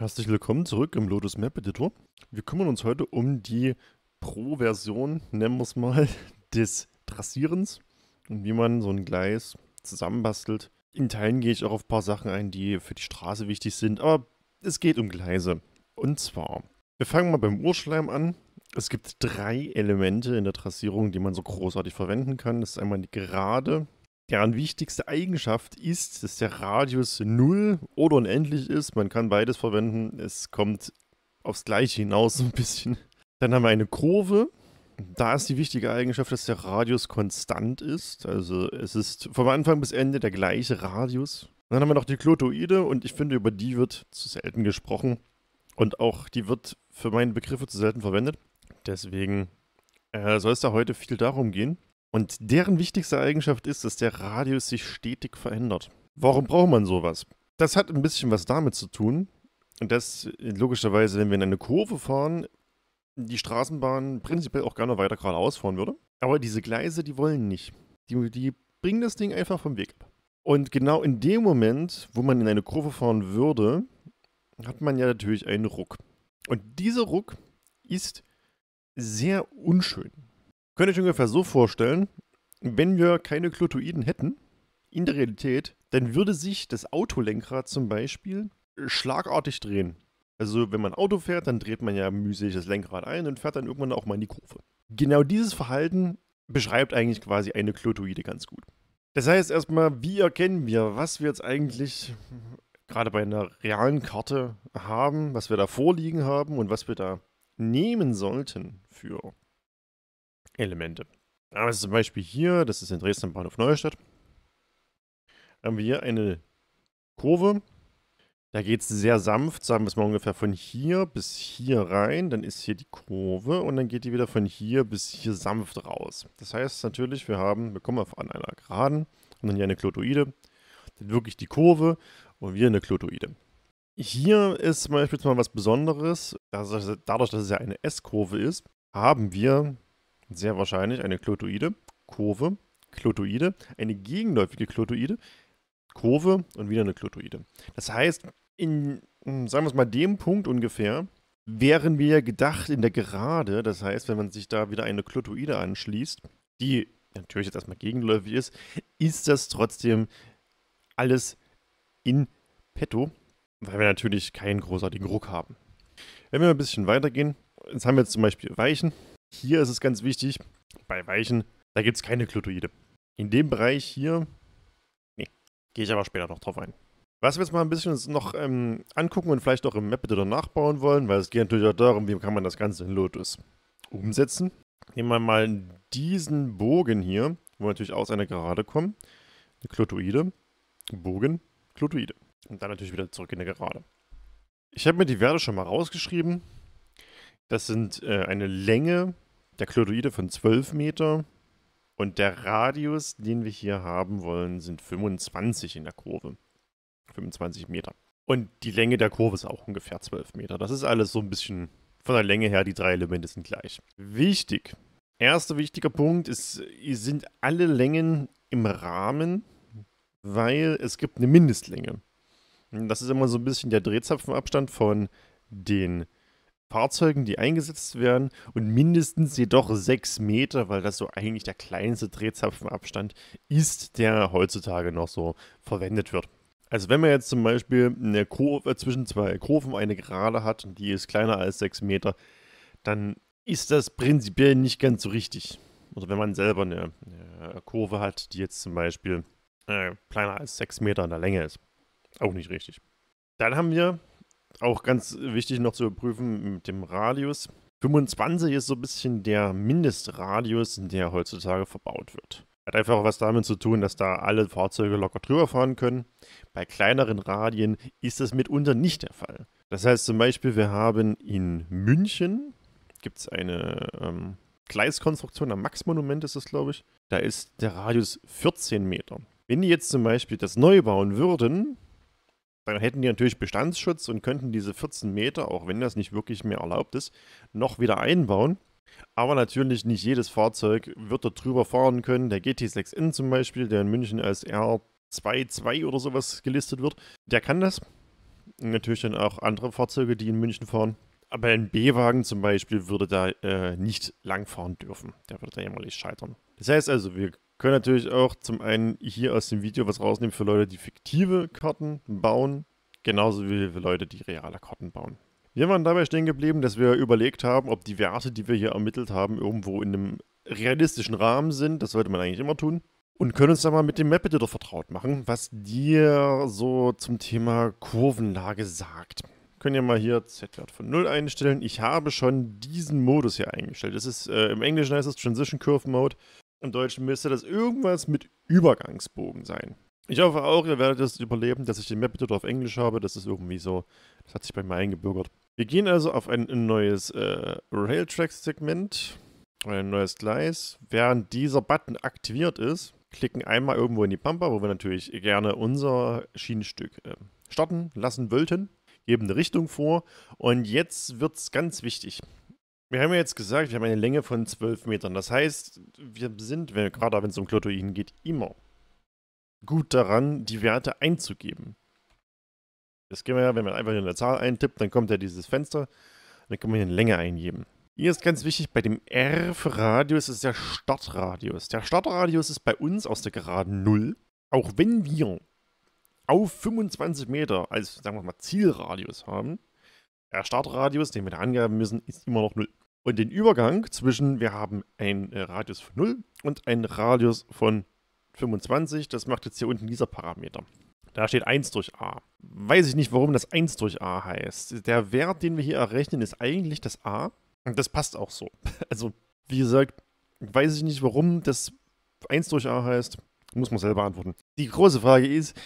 Herzlich willkommen zurück im Lotus Map Editor. Wir kümmern uns heute um die Pro-Version, nennen wir es mal, des Trassierens und wie man so ein Gleis zusammenbastelt. In Teilen gehe ich auch auf ein paar Sachen ein, die für die Straße wichtig sind, aber es geht um Gleise. Und zwar, wir fangen mal beim Urschleim an. Es gibt drei Elemente in der Trassierung, die man so großartig verwenden kann. Das ist einmal die Gerade, Deren wichtigste Eigenschaft ist, dass der Radius null oder unendlich ist. Man kann beides verwenden. Es kommt aufs Gleiche hinaus so ein bisschen. Dann haben wir eine Kurve. Da ist die wichtige Eigenschaft, dass der Radius konstant ist. Also es ist vom Anfang bis Ende der gleiche Radius. Dann haben wir noch die Klotoide und ich finde, über die wird zu selten gesprochen. Und auch die wird für meine Begriffe zu selten verwendet. Deswegen äh, soll es da heute viel darum gehen. Und deren wichtigste Eigenschaft ist, dass der Radius sich stetig verändert. Warum braucht man sowas? Das hat ein bisschen was damit zu tun, dass logischerweise, wenn wir in eine Kurve fahren, die Straßenbahn prinzipiell auch gerne weiter geradeaus fahren würde. Aber diese Gleise, die wollen nicht. Die, die bringen das Ding einfach vom Weg ab. Und genau in dem Moment, wo man in eine Kurve fahren würde, hat man ja natürlich einen Ruck. Und dieser Ruck ist sehr unschön. Könnt ihr euch ungefähr so vorstellen, wenn wir keine Klotoiden hätten, in der Realität, dann würde sich das Autolenkrad zum Beispiel schlagartig drehen. Also wenn man Auto fährt, dann dreht man ja mühselig das Lenkrad ein und fährt dann irgendwann auch mal in die Kurve. Genau dieses Verhalten beschreibt eigentlich quasi eine Klotoide ganz gut. Das heißt erstmal, wie erkennen wir, was wir jetzt eigentlich gerade bei einer realen Karte haben, was wir da vorliegen haben und was wir da nehmen sollten für Elemente. Aber zum Beispiel hier, das ist in Dresden am Bahnhof Neustadt, haben wir hier eine Kurve. Da geht es sehr sanft, sagen wir es mal ungefähr von hier bis hier rein. Dann ist hier die Kurve und dann geht die wieder von hier bis hier sanft raus. Das heißt natürlich, wir haben, wir kommen auf einer Geraden und dann hier eine Klotoide, dann wirklich die Kurve und wir eine Klotoide. Hier ist zum Beispiel mal was Besonderes. Dadurch, dass es ja eine S-Kurve ist, haben wir sehr wahrscheinlich eine Klotoide, Kurve, Klotoide, eine gegenläufige Klotoide, Kurve und wieder eine Klotoide. Das heißt, in, hm, sagen wir es mal, dem Punkt ungefähr, wären wir gedacht in der Gerade. Das heißt, wenn man sich da wieder eine Klotoide anschließt, die natürlich jetzt erstmal gegenläufig ist, ist das trotzdem alles in petto, weil wir natürlich keinen großartigen Ruck haben. Wenn wir ein bisschen weitergehen, jetzt haben wir jetzt zum Beispiel Weichen, hier ist es ganz wichtig, bei Weichen, da gibt es keine Klotoide. In dem Bereich hier, nee, gehe ich aber später noch drauf ein. Was wir jetzt mal ein bisschen noch ähm, angucken und vielleicht auch im Map bitte nachbauen wollen, weil es geht natürlich auch darum, wie kann man das Ganze in Lotus umsetzen. Nehmen wir mal diesen Bogen hier, wo wir natürlich aus einer Gerade kommen. Eine Klotoide, Bogen, Klotoide. Und dann natürlich wieder zurück in der Gerade. Ich habe mir die Werte schon mal rausgeschrieben. Das sind äh, eine Länge der Chloroide von 12 Meter und der Radius, den wir hier haben wollen, sind 25 in der Kurve. 25 Meter. Und die Länge der Kurve ist auch ungefähr 12 Meter. Das ist alles so ein bisschen von der Länge her, die drei Elemente sind gleich. Wichtig. Erster wichtiger Punkt ist, sind alle Längen im Rahmen, weil es gibt eine Mindestlänge. Das ist immer so ein bisschen der Drehzapfenabstand von den Fahrzeugen, die eingesetzt werden und mindestens jedoch sechs Meter, weil das so eigentlich der kleinste Drehzapfenabstand ist, der heutzutage noch so verwendet wird. Also wenn man jetzt zum Beispiel eine Kurve zwischen zwei Kurven eine Gerade hat und die ist kleiner als sechs Meter, dann ist das prinzipiell nicht ganz so richtig. Oder also wenn man selber eine, eine Kurve hat, die jetzt zum Beispiel äh, kleiner als sechs Meter in der Länge ist. Auch nicht richtig. Dann haben wir auch ganz wichtig noch zu überprüfen mit dem Radius. 25 ist so ein bisschen der Mindestradius, der heutzutage verbaut wird. Hat einfach auch was damit zu tun, dass da alle Fahrzeuge locker drüber fahren können. Bei kleineren Radien ist das mitunter nicht der Fall. Das heißt zum Beispiel, wir haben in München gibt es eine ähm, Gleiskonstruktion am Max-Monument ist das, glaube ich. Da ist der Radius 14 Meter. Wenn die jetzt zum Beispiel das neu bauen würden, dann hätten die natürlich Bestandsschutz und könnten diese 14 Meter, auch wenn das nicht wirklich mehr erlaubt ist, noch wieder einbauen. Aber natürlich nicht jedes Fahrzeug wird da drüber fahren können. Der GT6N zum Beispiel, der in München als R22 oder sowas gelistet wird, der kann das. Und natürlich dann auch andere Fahrzeuge, die in München fahren. Aber ein B-Wagen zum Beispiel würde da äh, nicht fahren dürfen. Der würde da jämmerlich scheitern. Das heißt also, wir können natürlich auch zum einen hier aus dem Video was rausnehmen für Leute, die fiktive Karten bauen, genauso wie für Leute, die reale Karten bauen. Wir waren dabei stehen geblieben, dass wir überlegt haben, ob die Werte, die wir hier ermittelt haben, irgendwo in einem realistischen Rahmen sind. Das sollte man eigentlich immer tun. Und können uns da mal mit dem Map Editor vertraut machen, was dir so zum Thema Kurvenlage sagt. Können ja mal hier Z-Wert von 0 einstellen. Ich habe schon diesen Modus hier eingestellt. Das ist äh, Im Englischen heißt es Transition Curve Mode. Im Deutschen müsste das irgendwas mit Übergangsbogen sein. Ich hoffe auch, ihr werdet es überleben, dass ich den Map bitte auf Englisch habe. Das ist irgendwie so, das hat sich bei mir eingebürgert. Wir gehen also auf ein neues äh, Railtrack-Segment, ein neues Gleis. Während dieser Button aktiviert ist, klicken einmal irgendwo in die Pampa, wo wir natürlich gerne unser Schienenstück äh, starten lassen wollten, geben eine Richtung vor und jetzt wird es ganz wichtig. Wir haben ja jetzt gesagt, wir haben eine Länge von 12 Metern. Das heißt, wir sind, wenn, gerade wenn es um Klotoiden geht, immer gut daran, die Werte einzugeben. Das gehen wir ja, wenn man einfach hier eine Zahl eintippt, dann kommt ja dieses Fenster. Dann kann man hier eine Länge eingeben. Hier ist ganz wichtig, bei dem R für Radius ist der Startradius. Der Startradius ist bei uns aus der geraden 0. Auch wenn wir auf 25 Meter als, sagen wir mal, Zielradius haben, der Startradius, den wir da angeben müssen, ist immer noch 0. Und den Übergang zwischen, wir haben einen äh, Radius von 0 und einen Radius von 25, das macht jetzt hier unten dieser Parameter. Da steht 1 durch a. Weiß ich nicht, warum das 1 durch a heißt. Der Wert, den wir hier errechnen, ist eigentlich das a. Und das passt auch so. Also, wie gesagt, weiß ich nicht, warum das 1 durch a heißt. Muss man selber antworten. Die große Frage ist,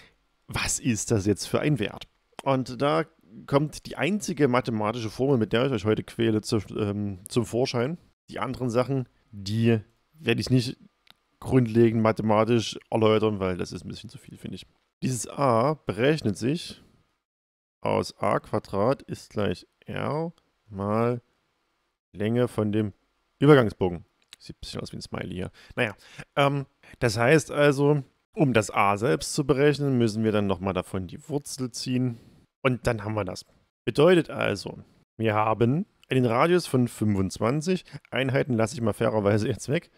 was ist das jetzt für ein Wert? Und da kommt die einzige mathematische Formel, mit der ich euch heute quäle, zu, ähm, zum Vorschein. Die anderen Sachen, die werde ich nicht grundlegend mathematisch erläutern, weil das ist ein bisschen zu viel, finde ich. Dieses a berechnet sich aus a Quadrat ist gleich r mal Länge von dem Übergangsbogen. Sieht ein bisschen aus wie ein Smiley hier. Naja, ähm, das heißt also, um das a selbst zu berechnen, müssen wir dann nochmal davon die Wurzel ziehen. Und dann haben wir das. Bedeutet also, wir haben einen Radius von 25. Einheiten lasse ich mal fairerweise jetzt weg.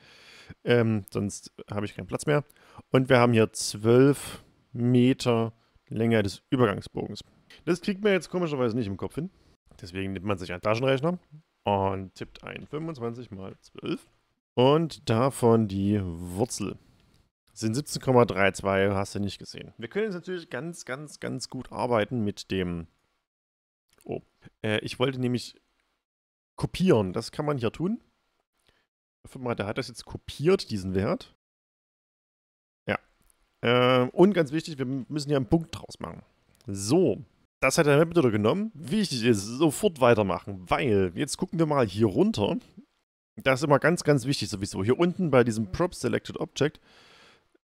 Ähm, sonst habe ich keinen Platz mehr. Und wir haben hier 12 Meter Länge des Übergangsbogens. Das kriegt man jetzt komischerweise nicht im Kopf hin. Deswegen nimmt man sich einen Taschenrechner und tippt ein 25 mal 12 und davon die Wurzel sind 17,32, hast du nicht gesehen. Wir können jetzt natürlich ganz, ganz, ganz gut arbeiten mit dem... Oh, äh, ich wollte nämlich kopieren. Das kann man hier tun. Ich hoffe mal, Der hat das jetzt kopiert, diesen Wert. Ja. Ähm, und ganz wichtig, wir müssen hier einen Punkt draus machen. So, das hat der Mapbuilder genommen. Wichtig ist, sofort weitermachen, weil jetzt gucken wir mal hier runter. Das ist immer ganz, ganz wichtig sowieso. Hier unten bei diesem Prop Selected Object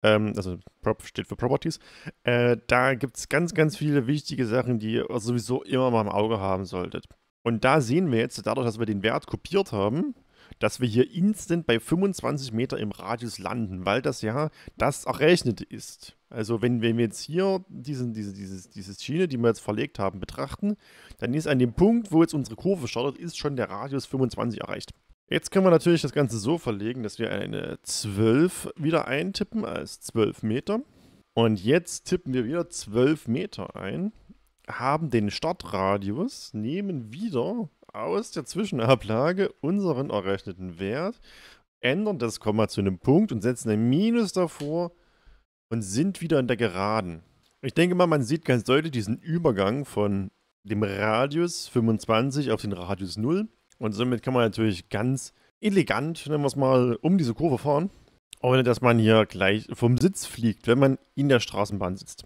ähm, also Prop steht für Properties, äh, da gibt es ganz, ganz viele wichtige Sachen, die ihr sowieso immer mal im Auge haben solltet. Und da sehen wir jetzt, dadurch, dass wir den Wert kopiert haben, dass wir hier instant bei 25 Meter im Radius landen, weil das ja das errechnete ist. Also wenn, wenn wir jetzt hier diesen, diese, dieses, dieses Schiene, die wir jetzt verlegt haben, betrachten, dann ist an dem Punkt, wo jetzt unsere Kurve startet, ist schon der Radius 25 erreicht. Jetzt können wir natürlich das Ganze so verlegen, dass wir eine 12 wieder eintippen als 12 Meter. Und jetzt tippen wir wieder 12 Meter ein, haben den Startradius, nehmen wieder aus der Zwischenablage unseren errechneten Wert, ändern das Komma zu einem Punkt und setzen ein Minus davor und sind wieder in der Geraden. Ich denke mal, man sieht ganz deutlich diesen Übergang von dem Radius 25 auf den Radius 0 und somit kann man natürlich ganz elegant, nennen wir es mal, um diese Kurve fahren, ohne dass man hier gleich vom Sitz fliegt, wenn man in der Straßenbahn sitzt.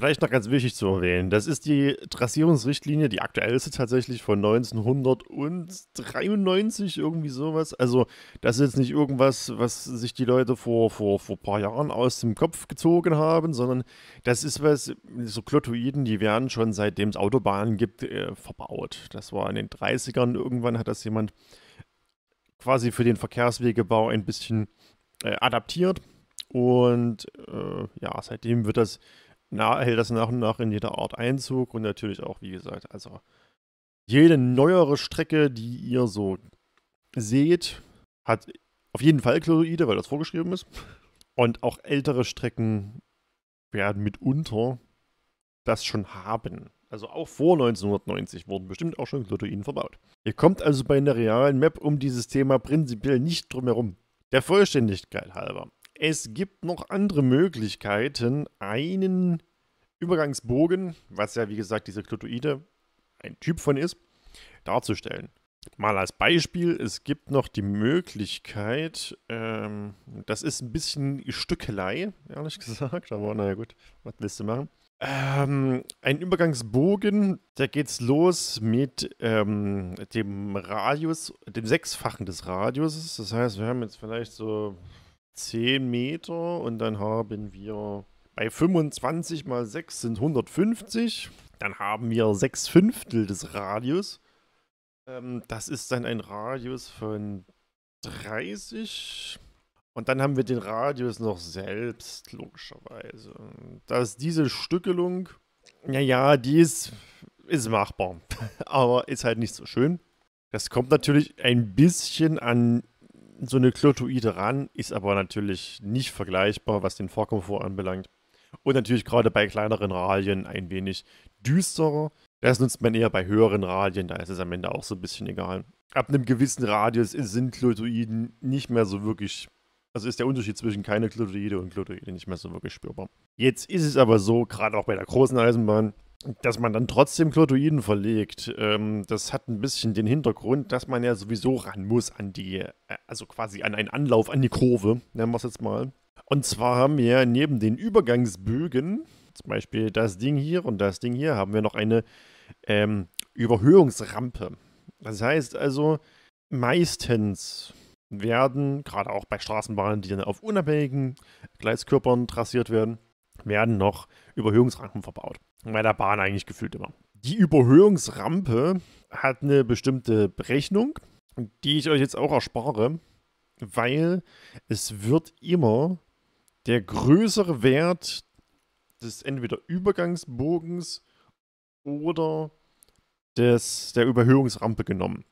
Vielleicht noch ganz wichtig zu erwähnen, das ist die Trassierungsrichtlinie, die aktuellste tatsächlich von 1993, irgendwie sowas. Also das ist jetzt nicht irgendwas, was sich die Leute vor, vor, vor ein paar Jahren aus dem Kopf gezogen haben, sondern das ist was, so Klotoiden, die werden schon seitdem es Autobahnen gibt, äh, verbaut. Das war in den 30ern, irgendwann hat das jemand quasi für den Verkehrswegebau ein bisschen äh, adaptiert. Und äh, ja, seitdem wird das na, hält das nach und nach in jeder Art Einzug und natürlich auch, wie gesagt, also jede neuere Strecke, die ihr so seht, hat auf jeden Fall Kloide, weil das vorgeschrieben ist. Und auch ältere Strecken werden mitunter das schon haben. Also auch vor 1990 wurden bestimmt auch schon Klotoiden verbaut. Ihr kommt also bei einer realen Map um dieses Thema prinzipiell nicht drum herum. Der Vollständigkeit halber. Es gibt noch andere Möglichkeiten, einen Übergangsbogen, was ja wie gesagt diese Klotoide ein Typ von ist, darzustellen. Mal als Beispiel, es gibt noch die Möglichkeit, ähm, das ist ein bisschen Stückelei, ehrlich gesagt, aber naja gut, was willst du machen? Ähm, ein Übergangsbogen, da geht's los mit ähm, dem Radius, dem Sechsfachen des Radiuses. Das heißt, wir haben jetzt vielleicht so 10 Meter und dann haben wir bei 25 mal 6 sind 150. Dann haben wir 6 Fünftel des Radius. Ähm, das ist dann ein Radius von 30. Und dann haben wir den Radius noch selbst, logischerweise. Dass diese Stückelung, naja, die ist, ist machbar. Aber ist halt nicht so schön. Das kommt natürlich ein bisschen an so eine Klotoide ran, ist aber natürlich nicht vergleichbar, was den Fahrkomfort anbelangt. Und natürlich gerade bei kleineren Radien ein wenig düsterer. Das nutzt man eher bei höheren Radien, da ist es am Ende auch so ein bisschen egal. Ab einem gewissen Radius sind Klotoiden nicht mehr so wirklich also ist der Unterschied zwischen keine Klotoide und Klotoide nicht mehr so wirklich spürbar. Jetzt ist es aber so, gerade auch bei der großen Eisenbahn, dass man dann trotzdem Klotoiden verlegt, ähm, das hat ein bisschen den Hintergrund, dass man ja sowieso ran muss an die, äh, also quasi an einen Anlauf, an die Kurve, nennen wir es jetzt mal. Und zwar haben wir neben den Übergangsbögen, zum Beispiel das Ding hier und das Ding hier, haben wir noch eine ähm, Überhöhungsrampe. Das heißt also, meistens werden, gerade auch bei Straßenbahnen, die dann auf unabhängigen Gleiskörpern trassiert werden, werden noch Überhöhungsrampen verbaut. Bei der Bahn eigentlich gefühlt immer. Die Überhöhungsrampe hat eine bestimmte Berechnung, die ich euch jetzt auch erspare, weil es wird immer der größere Wert des entweder Übergangsbogens oder des, der Überhöhungsrampe genommen.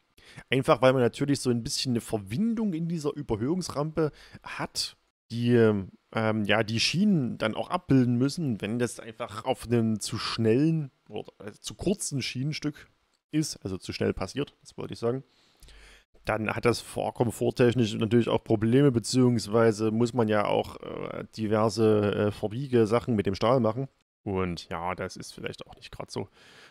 Einfach weil man natürlich so ein bisschen eine Verwindung in dieser Überhöhungsrampe hat die, ähm, ja, die Schienen dann auch abbilden müssen, wenn das einfach auf einem zu schnellen oder äh, zu kurzen Schienenstück ist, also zu schnell passiert, das wollte ich sagen, dann hat das vorkomforttechnisch natürlich auch Probleme, beziehungsweise muss man ja auch äh, diverse äh, Verbiege-Sachen mit dem Stahl machen. Und ja, das ist vielleicht auch nicht gerade so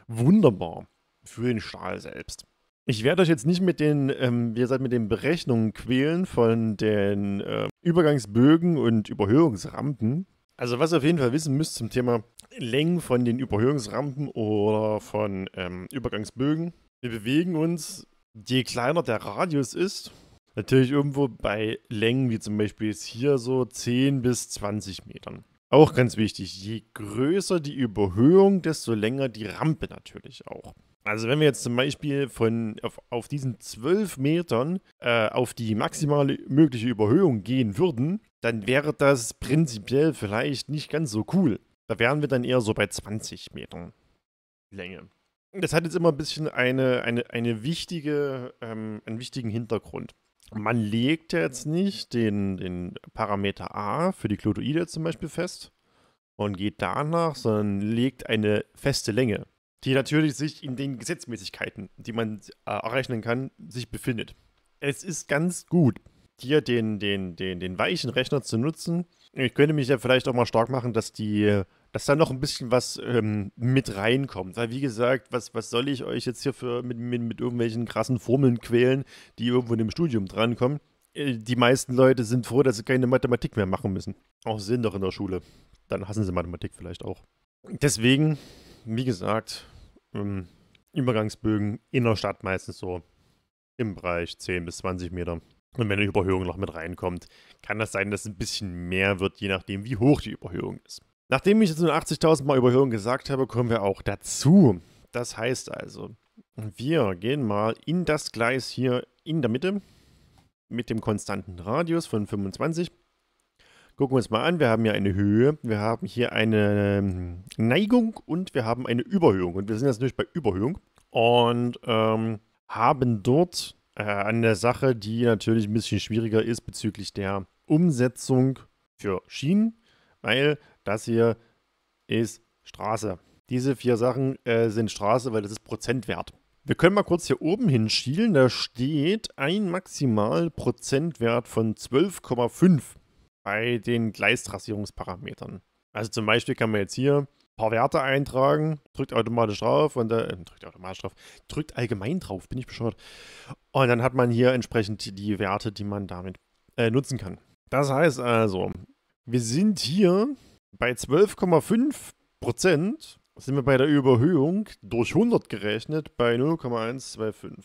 wunderbar für den Stahl selbst. Ich werde euch jetzt nicht mit den, ähm, ihr seid mit den Berechnungen quälen von den äh, Übergangsbögen und Überhöhungsrampen. Also was ihr auf jeden Fall wissen müsst zum Thema Längen von den Überhöhungsrampen oder von ähm, Übergangsbögen. Wir bewegen uns, je kleiner der Radius ist, natürlich irgendwo bei Längen wie zum Beispiel jetzt hier so 10 bis 20 Metern. Auch ganz wichtig, je größer die Überhöhung, desto länger die Rampe natürlich auch. Also wenn wir jetzt zum Beispiel von auf, auf diesen 12 Metern äh, auf die maximale mögliche Überhöhung gehen würden, dann wäre das prinzipiell vielleicht nicht ganz so cool. Da wären wir dann eher so bei 20 Metern Länge. Das hat jetzt immer ein bisschen eine, eine, eine wichtige, ähm, einen wichtigen Hintergrund. Man legt jetzt nicht den, den Parameter A für die Klotoide zum Beispiel fest und geht danach, sondern legt eine feste Länge die natürlich sich in den Gesetzmäßigkeiten, die man äh, errechnen kann, sich befindet. Es ist ganz gut, hier den, den, den, den weichen Rechner zu nutzen. Ich könnte mich ja vielleicht auch mal stark machen, dass die dass da noch ein bisschen was ähm, mit reinkommt. Weil, wie gesagt, was, was soll ich euch jetzt hier für mit, mit, mit irgendwelchen krassen Formeln quälen, die irgendwo in dem Studium drankommen? Äh, die meisten Leute sind froh, dass sie keine Mathematik mehr machen müssen. Auch sind doch in der Schule. Dann hassen sie Mathematik vielleicht auch. Deswegen wie gesagt, ähm, Übergangsbögen in der Stadt meistens so im Bereich 10 bis 20 Meter. Und wenn eine Überhöhung noch mit reinkommt, kann das sein, dass es ein bisschen mehr wird, je nachdem, wie hoch die Überhöhung ist. Nachdem ich jetzt nur 80.000 Mal Überhöhung gesagt habe, kommen wir auch dazu. Das heißt also, wir gehen mal in das Gleis hier in der Mitte mit dem konstanten Radius von 25 Gucken wir uns mal an. Wir haben hier eine Höhe, wir haben hier eine ähm, Neigung und wir haben eine Überhöhung. Und wir sind jetzt natürlich bei Überhöhung und ähm, haben dort äh, der Sache, die natürlich ein bisschen schwieriger ist bezüglich der Umsetzung für Schienen, weil das hier ist Straße. Diese vier Sachen äh, sind Straße, weil das ist Prozentwert. Wir können mal kurz hier oben hinschielen. Da steht ein Maximalprozentwert von 12,5 bei den Gleistrassierungsparametern. Also zum Beispiel kann man jetzt hier ein paar Werte eintragen, drückt automatisch drauf und äh, drückt automatisch drauf, drückt allgemein drauf, bin ich bescheuert. Und dann hat man hier entsprechend die Werte, die man damit äh, nutzen kann. Das heißt also, wir sind hier bei 12,5 Prozent, sind wir bei der Überhöhung durch 100 gerechnet bei 0,125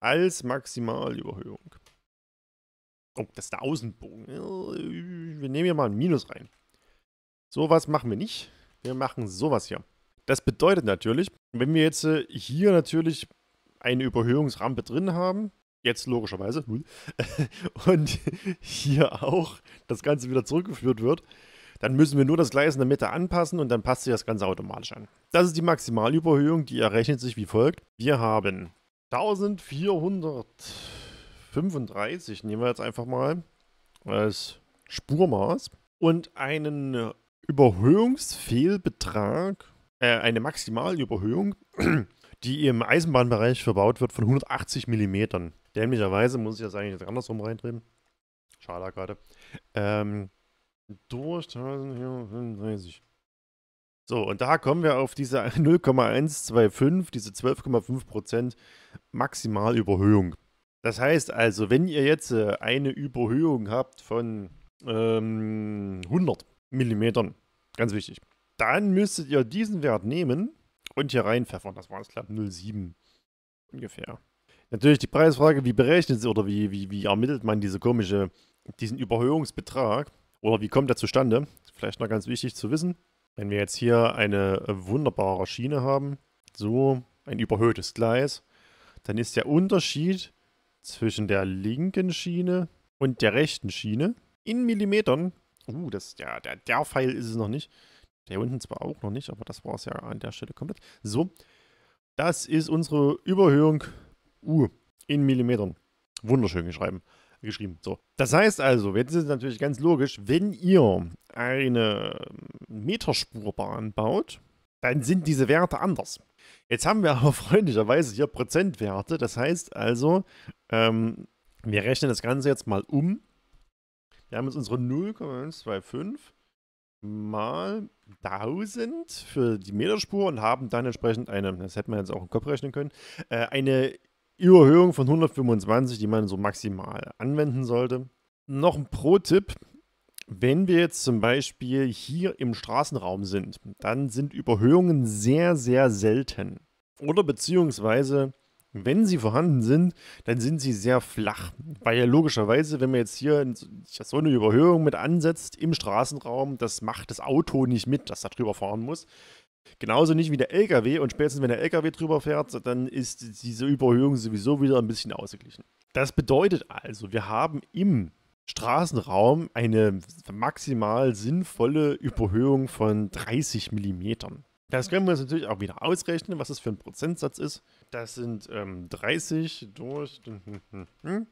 als Maximalüberhöhung. Oh, das ist der Außenbogen. Wir nehmen hier mal ein Minus rein. Sowas machen wir nicht. Wir machen sowas hier. Das bedeutet natürlich, wenn wir jetzt äh, hier natürlich eine Überhöhungsrampe drin haben, jetzt logischerweise, und hier auch das Ganze wieder zurückgeführt wird, dann müssen wir nur das Gleis in der Mitte anpassen und dann passt sich das Ganze automatisch an. Das ist die Maximalüberhöhung, die errechnet sich wie folgt. Wir haben 1400 35 nehmen wir jetzt einfach mal als Spurmaß und einen Überhöhungsfehlbetrag, äh, eine Maximalüberhöhung, die im Eisenbahnbereich verbaut wird von 180 mm. Dämlicherweise muss ich das eigentlich jetzt andersrum reintreten. Schade gerade. Ähm, durch 1435. So, und da kommen wir auf diese 0,125, diese 12,5% Maximalüberhöhung. Das heißt also, wenn ihr jetzt äh, eine Überhöhung habt von ähm, 100 Millimetern, ganz wichtig, dann müsstet ihr diesen Wert nehmen und hier reinpfeffern. Das war es, glaube ich, 0,7 ungefähr. Natürlich die Preisfrage, wie berechnet sie oder wie, wie, wie ermittelt man diese komische, diesen Überhöhungsbetrag oder wie kommt er zustande? Vielleicht noch ganz wichtig zu wissen, wenn wir jetzt hier eine äh, wunderbare Schiene haben, so ein überhöhtes Gleis, dann ist der Unterschied zwischen der linken Schiene und der rechten Schiene in Millimetern. Uh, das, ja, der, der Pfeil ist es noch nicht. Der unten zwar auch noch nicht, aber das war es ja an der Stelle komplett. So, das ist unsere Überhöhung uh, in Millimetern. Wunderschön geschrieben. geschrieben. So. Das heißt also, jetzt ist es natürlich ganz logisch, wenn ihr eine Meterspurbahn baut, dann sind diese Werte anders. Jetzt haben wir aber freundlicherweise hier Prozentwerte. Das heißt also, ähm, wir rechnen das Ganze jetzt mal um. Wir haben jetzt unsere 0,125 mal 1000 für die Meterspur und haben dann entsprechend eine, das hätte man jetzt auch im Kopf rechnen können, äh, eine Überhöhung von 125, die man so maximal anwenden sollte. Noch ein Pro-Tipp, wenn wir jetzt zum Beispiel hier im Straßenraum sind, dann sind Überhöhungen sehr, sehr selten. Oder beziehungsweise, wenn sie vorhanden sind, dann sind sie sehr flach. Weil ja logischerweise, wenn man jetzt hier so eine Überhöhung mit ansetzt im Straßenraum, das macht das Auto nicht mit, das da drüber fahren muss. Genauso nicht wie der LKW und spätestens wenn der LKW drüber fährt, dann ist diese Überhöhung sowieso wieder ein bisschen ausgeglichen. Das bedeutet also, wir haben im Straßenraum eine maximal sinnvolle Überhöhung von 30 mm. Das können wir uns natürlich auch wieder ausrechnen, was das für ein Prozentsatz ist. Das sind ähm, 30 durch. Hm, hm, hm,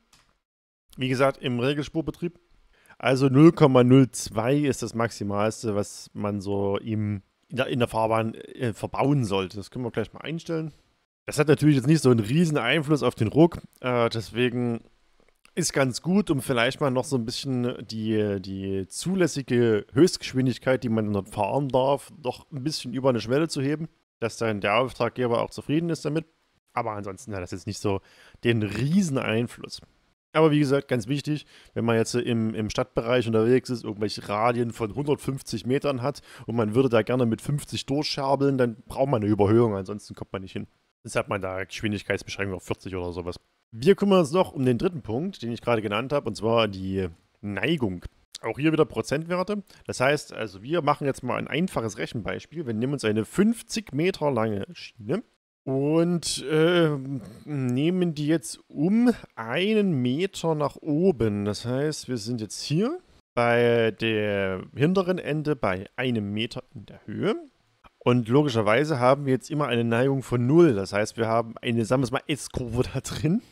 Wie gesagt, im Regelspurbetrieb. Also 0,02 ist das Maximalste, was man so im, in, der, in der Fahrbahn äh, verbauen sollte. Das können wir gleich mal einstellen. Das hat natürlich jetzt nicht so einen riesen Einfluss auf den Ruck. Äh, deswegen ist ganz gut, um vielleicht mal noch so ein bisschen die, die zulässige Höchstgeschwindigkeit, die man dort fahren darf, doch ein bisschen über eine Schwelle zu heben, dass dann der Auftraggeber auch zufrieden ist damit. Aber ansonsten hat das jetzt nicht so den riesen Einfluss. Aber wie gesagt, ganz wichtig, wenn man jetzt im, im Stadtbereich unterwegs ist, irgendwelche Radien von 150 Metern hat und man würde da gerne mit 50 durchscherbeln, dann braucht man eine Überhöhung, ansonsten kommt man nicht hin. Deshalb hat man da Geschwindigkeitsbeschränkung auf 40 oder sowas. Wir kümmern uns noch um den dritten Punkt, den ich gerade genannt habe, und zwar die Neigung. Auch hier wieder Prozentwerte. Das heißt, also wir machen jetzt mal ein einfaches Rechenbeispiel. Wir nehmen uns eine 50 Meter lange Schiene und äh, nehmen die jetzt um einen Meter nach oben. Das heißt, wir sind jetzt hier bei der hinteren Ende bei einem Meter in der Höhe. Und logischerweise haben wir jetzt immer eine Neigung von 0. Das heißt, wir haben eine, sagen wir es mal, S-Kurve da drin.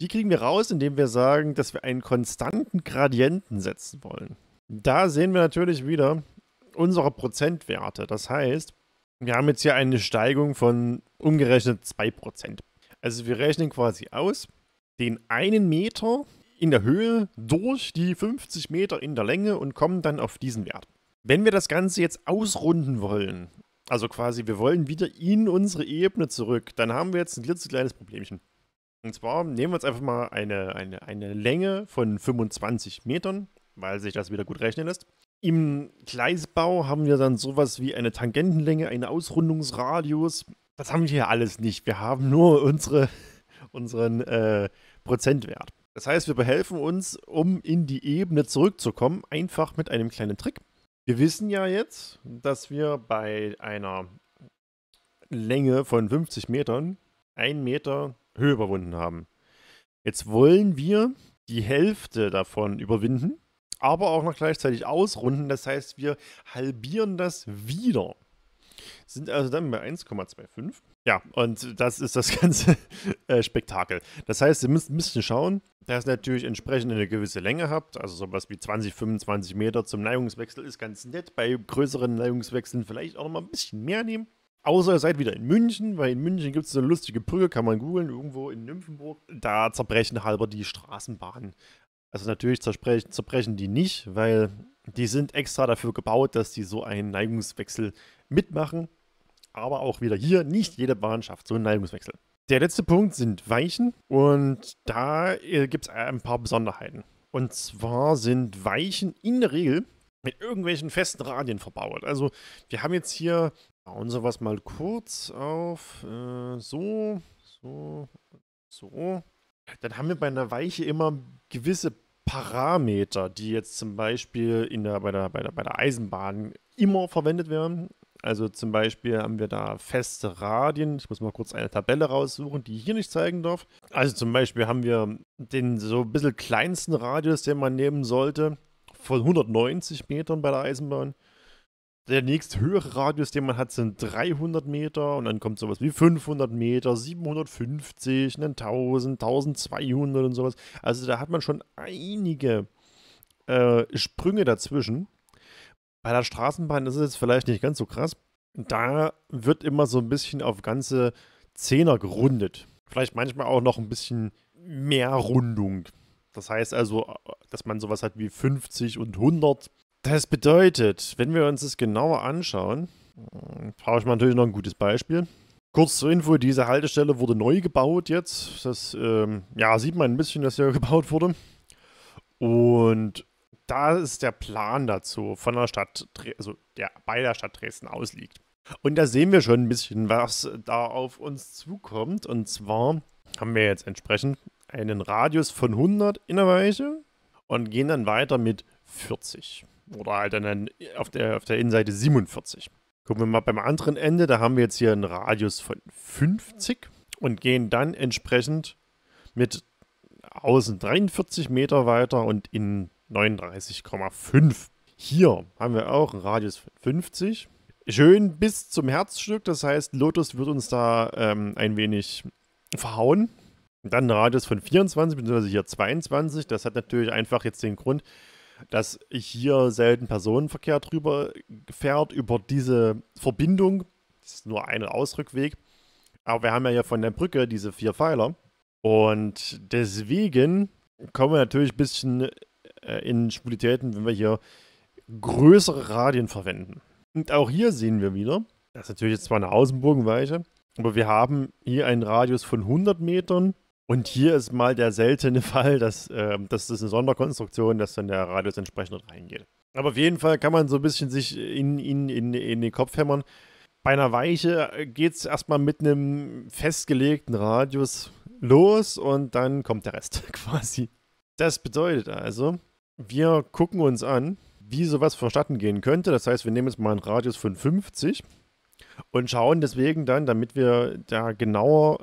Die kriegen wir raus, indem wir sagen, dass wir einen konstanten Gradienten setzen wollen. Da sehen wir natürlich wieder unsere Prozentwerte. Das heißt, wir haben jetzt hier eine Steigung von umgerechnet 2%. Also wir rechnen quasi aus, den einen Meter in der Höhe durch die 50 Meter in der Länge und kommen dann auf diesen Wert. Wenn wir das Ganze jetzt ausrunden wollen, also quasi wir wollen wieder in unsere Ebene zurück, dann haben wir jetzt ein klitzekleines Problemchen. Und zwar nehmen wir uns einfach mal eine, eine, eine Länge von 25 Metern, weil sich das wieder gut rechnen lässt. Im Gleisbau haben wir dann sowas wie eine Tangentenlänge, eine Ausrundungsradius. Das haben wir hier alles nicht. Wir haben nur unsere, unseren äh, Prozentwert. Das heißt, wir behelfen uns, um in die Ebene zurückzukommen, einfach mit einem kleinen Trick. Wir wissen ja jetzt, dass wir bei einer Länge von 50 Metern 1 Meter Höhe überwunden haben. Jetzt wollen wir die Hälfte davon überwinden, aber auch noch gleichzeitig ausrunden. Das heißt, wir halbieren das wieder. Sind also dann bei 1,25. Ja, und das ist das ganze äh, Spektakel. Das heißt, ihr müsst ein bisschen schauen, dass ihr natürlich entsprechend eine gewisse Länge habt. Also sowas wie 20, 25 Meter zum Neigungswechsel ist ganz nett. Bei größeren Neigungswechseln vielleicht auch noch mal ein bisschen mehr nehmen. Außer ihr seid wieder in München, weil in München gibt es eine lustige Brücke, kann man googeln, irgendwo in Nymphenburg. Da zerbrechen halber die Straßenbahnen. Also natürlich zerbrechen, zerbrechen die nicht, weil die sind extra dafür gebaut, dass die so einen Neigungswechsel mitmachen. Aber auch wieder hier, nicht jede Bahn schafft so einen Neigungswechsel. Der letzte Punkt sind Weichen und da äh, gibt es äh, ein paar Besonderheiten. Und zwar sind Weichen in der Regel mit irgendwelchen festen Radien verbaut. Also wir haben jetzt hier Bauen Sie was mal kurz auf. Äh, so, so, so. Dann haben wir bei einer Weiche immer gewisse Parameter, die jetzt zum Beispiel in der, bei, der, bei, der, bei der Eisenbahn immer verwendet werden. Also zum Beispiel haben wir da feste Radien. Ich muss mal kurz eine Tabelle raussuchen, die ich hier nicht zeigen darf. Also zum Beispiel haben wir den so ein bisschen kleinsten Radius, den man nehmen sollte, von 190 Metern bei der Eisenbahn der höhere Radius, den man hat, sind 300 Meter und dann kommt sowas wie 500 Meter, 750, dann 1000, 1200 und sowas. Also da hat man schon einige äh, Sprünge dazwischen. Bei der Straßenbahn ist es jetzt vielleicht nicht ganz so krass. Da wird immer so ein bisschen auf ganze Zehner gerundet. Vielleicht manchmal auch noch ein bisschen mehr Rundung. Das heißt also, dass man sowas hat wie 50 und 100 das bedeutet, wenn wir uns das genauer anschauen, brauche ich mal natürlich noch ein gutes Beispiel. Kurz zur Info, diese Haltestelle wurde neu gebaut jetzt. Das ähm, ja, sieht man ein bisschen, dass hier gebaut wurde. Und da ist der Plan dazu von der Stadt, also der bei der Stadt Dresden ausliegt. Und da sehen wir schon ein bisschen, was da auf uns zukommt. Und zwar haben wir jetzt entsprechend einen Radius von 100 in der Weiche und gehen dann weiter mit 40. Oder halt dann auf der, auf der Innenseite 47. Gucken wir mal beim anderen Ende, da haben wir jetzt hier einen Radius von 50 und gehen dann entsprechend mit außen 43 Meter weiter und in 39,5. Hier haben wir auch einen Radius von 50. Schön bis zum Herzstück, das heißt Lotus wird uns da ähm, ein wenig verhauen. Dann ein Radius von 24 beziehungsweise hier 22. Das hat natürlich einfach jetzt den Grund, dass hier selten Personenverkehr drüber fährt, über diese Verbindung. Das ist nur ein Ausrückweg. Aber wir haben ja hier von der Brücke diese vier Pfeiler. Und deswegen kommen wir natürlich ein bisschen äh, in Spulitäten, wenn wir hier größere Radien verwenden. Und auch hier sehen wir wieder, das ist natürlich jetzt zwar eine Außenbogenweiche, aber wir haben hier einen Radius von 100 Metern und hier ist mal der seltene Fall, dass, äh, dass das eine Sonderkonstruktion, dass dann der Radius entsprechend reingeht. Aber auf jeden Fall kann man so ein bisschen sich in, in, in, in den Kopf hämmern. Bei einer Weiche äh, geht es erstmal mit einem festgelegten Radius los und dann kommt der Rest quasi. Das bedeutet also, wir gucken uns an, wie sowas verstatten gehen könnte. Das heißt, wir nehmen jetzt mal einen Radius von 50 und schauen deswegen dann, damit wir da genauer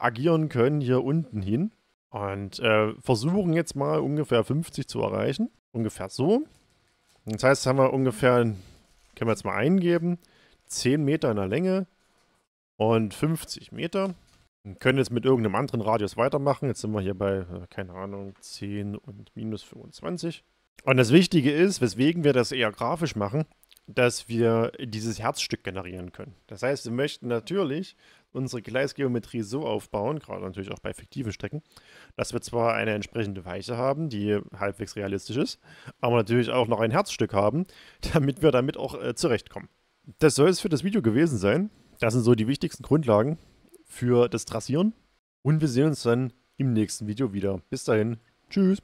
agieren können hier unten hin. Und äh, versuchen jetzt mal ungefähr 50 zu erreichen. Ungefähr so. Das heißt, haben wir ungefähr, können wir jetzt mal eingeben, 10 Meter in der Länge und 50 Meter. Und können jetzt mit irgendeinem anderen Radius weitermachen. Jetzt sind wir hier bei, äh, keine Ahnung, 10 und minus 25. Und das Wichtige ist, weswegen wir das eher grafisch machen, dass wir dieses Herzstück generieren können. Das heißt, wir möchten natürlich unsere Gleisgeometrie so aufbauen, gerade natürlich auch bei fiktiven Strecken, dass wir zwar eine entsprechende Weiche haben, die halbwegs realistisch ist, aber natürlich auch noch ein Herzstück haben, damit wir damit auch äh, zurechtkommen. Das soll es für das Video gewesen sein. Das sind so die wichtigsten Grundlagen für das Trassieren. Und wir sehen uns dann im nächsten Video wieder. Bis dahin. Tschüss.